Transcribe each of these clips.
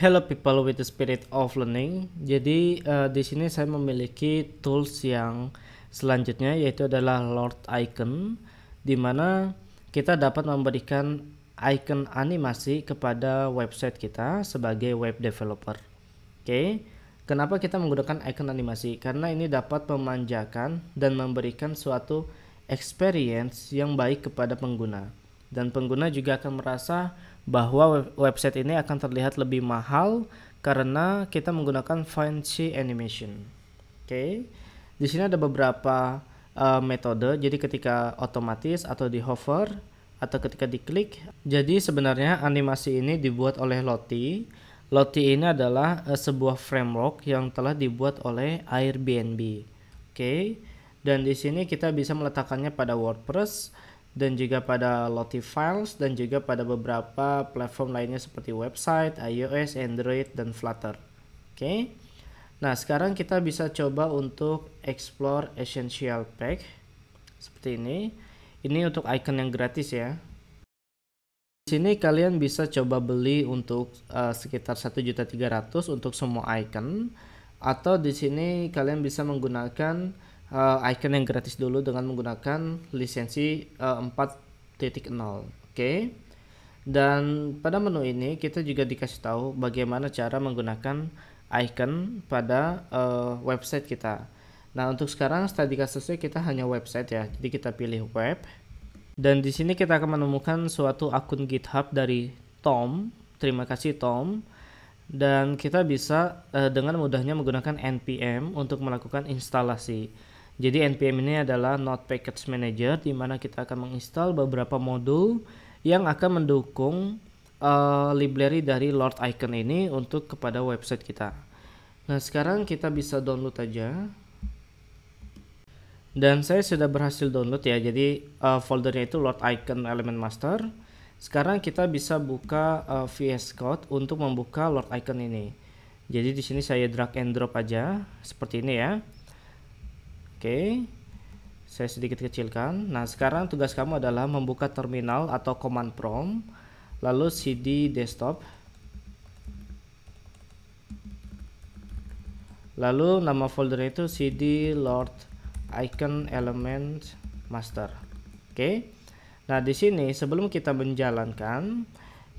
Hello people with the spirit of learning. Jadi uh, di sini saya memiliki tools yang selanjutnya yaitu adalah Lord Icon di mana kita dapat memberikan icon animasi kepada website kita sebagai web developer. Oke. Okay. Kenapa kita menggunakan icon animasi? Karena ini dapat memanjakan dan memberikan suatu experience yang baik kepada pengguna dan pengguna juga akan merasa bahwa website ini akan terlihat lebih mahal karena kita menggunakan fancy animation. Oke. Okay. Di sini ada beberapa uh, metode. Jadi ketika otomatis atau di hover atau ketika diklik. Jadi sebenarnya animasi ini dibuat oleh Lottie. Lottie ini adalah uh, sebuah framework yang telah dibuat oleh Airbnb. Oke. Okay. Dan di sini kita bisa meletakkannya pada WordPress dan juga pada Lottie Files dan juga pada beberapa platform lainnya seperti website, iOS, Android, dan Flutter. Oke. Okay. Nah, sekarang kita bisa coba untuk explore essential pack seperti ini. Ini untuk icon yang gratis ya. Di sini kalian bisa coba beli untuk uh, sekitar 1.300 untuk semua icon atau di sini kalian bisa menggunakan uh, icon yang gratis dulu dengan menggunakan lisensi uh, eh, 4.0 oke okay? dan pada menu ini kita juga dikasih tahu bagaimana cara menggunakan icon pada uh, website kita nah untuk sekarang study kasusnya kita hanya website ya jadi kita pilih web dan di sini kita akan menemukan suatu akun GitHub dari Tom terima kasih Tom dan kita bisa uh, dengan mudahnya menggunakan npm untuk melakukan instalasi jadi npm ini adalah Node Package Manager di mana kita akan menginstal beberapa modul yang akan mendukung uh, library dari Lord Icon ini untuk kepada website kita. Nah, sekarang kita bisa download aja. Dan saya sudah berhasil download ya. Jadi uh, foldernya itu Lord Icon Element Master. Sekarang kita bisa buka uh, eh, VS Code untuk membuka Lord Icon ini. Jadi di sini saya drag and drop aja seperti ini ya. Oke, saya sedikit kecilkan. Nah, sekarang tugas kamu adalah membuka terminal atau command prompt, lalu cd desktop. Lalu nama folder itu cd lord icon element master. Oke. Nah, di sini sebelum kita menjalankan,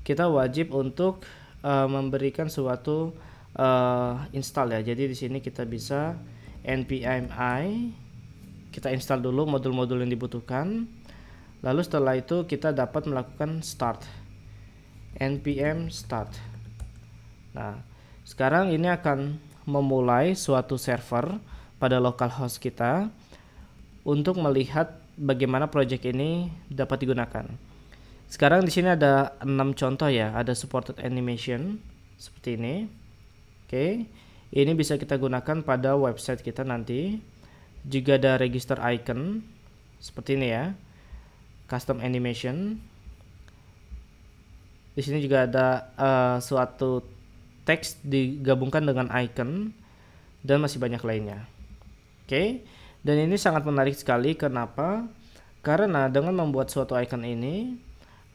kita wajib untuk uh, memberikan suatu uh, install ya. Jadi di sini kita bisa npmi kita install dulu modul-modul yang dibutuhkan lalu setelah itu kita dapat melakukan start npm start nah sekarang ini akan memulai suatu server pada localhost kita untuk melihat bagaimana project ini dapat digunakan sekarang di sini ada enam contoh ya ada supported animation seperti ini oke okay. Ini bisa kita gunakan pada website kita nanti. Juga ada register icon seperti ini ya. Custom animation. Di sini juga ada uh, suatu teks digabungkan dengan icon dan masih banyak lainnya. Oke. Okay? Dan ini sangat menarik sekali kenapa? Karena dengan membuat suatu icon ini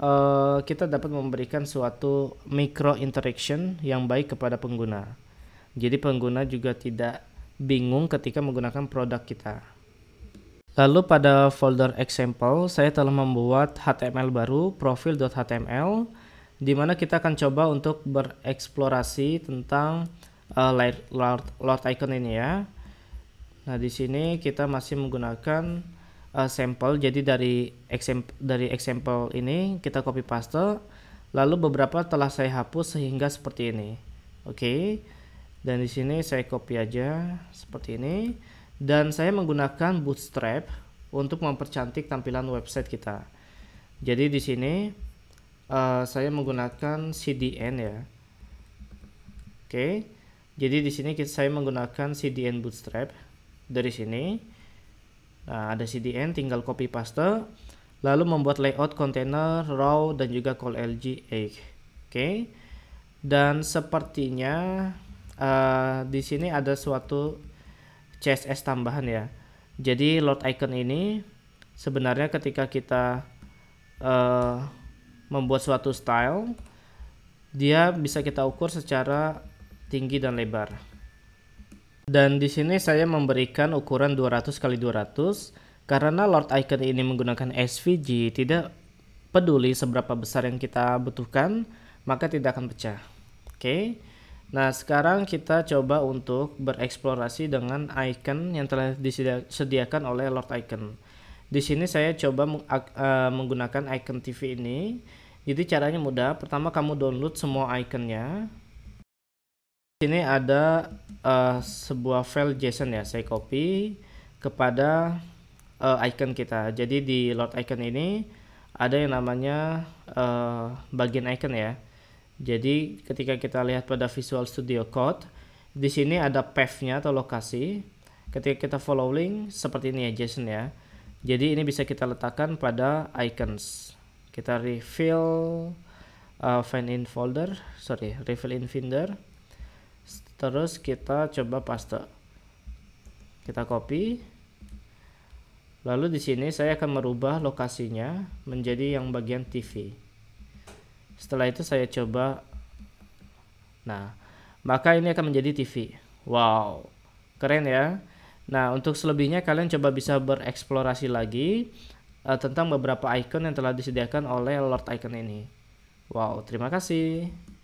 uh, kita dapat memberikan suatu micro interaction yang baik kepada pengguna. Jadi pengguna juga tidak bingung ketika menggunakan produk kita. Lalu pada folder example, saya telah membuat HTML baru, profil.html, di mana kita akan coba untuk bereksplorasi tentang uh, Lord, Lord Icon ini ya. Nah, di sini kita masih menggunakan uh, eh, sampel. Jadi dari example dari example ini kita copy paste, lalu beberapa telah saya hapus sehingga seperti ini. Oke. Okay dan di sini saya copy aja seperti ini dan saya menggunakan bootstrap untuk mempercantik tampilan website kita jadi di sini uh, saya menggunakan CDN ya oke jadi di sini saya menggunakan CDN bootstrap dari sini nah ada CDN tinggal copy paste lalu membuat layout container raw dan juga call lg egg oke dan sepertinya Eh, di sini ada suatu CSS tambahan ya. Jadi load icon ini sebenarnya ketika kita uh, membuat suatu style, dia bisa kita ukur secara tinggi dan lebar. Dan di sini saya memberikan ukuran 200 kali 200 karena load Icon ini menggunakan SVG tidak peduli seberapa besar yang kita butuhkan maka tidak akan pecah. Oke. Okay. Nah, sekarang kita coba untuk bereksplorasi dengan icon yang telah disediakan oleh Lord Icon. Di sini saya coba eh, menggunakan icon TV ini. Jadi caranya mudah. Pertama kamu download semua iconnya. Di sini ada uh, sebuah file JSON ya. Saya copy kepada uh, icon kita. Jadi di Lord Icon ini ada yang namanya uh, bagian icon ya. Jadi ketika kita lihat pada Visual Studio Code, di sini ada path-nya atau lokasi. Ketika kita follow link seperti ini ya JSON ya. Jadi ini bisa kita letakkan pada icons. Kita refill uh, find in folder, sorry, refill in finder. Terus kita coba paste. Kita copy. Lalu di sini saya akan merubah lokasinya menjadi yang bagian TV. Setelah itu saya coba. Nah, maka ini akan menjadi TV. Wow, keren ya. Nah, untuk selebihnya kalian coba bisa bereksplorasi lagi uh, tentang beberapa icon yang telah disediakan oleh Lord Icon ini. Wow, terima kasih.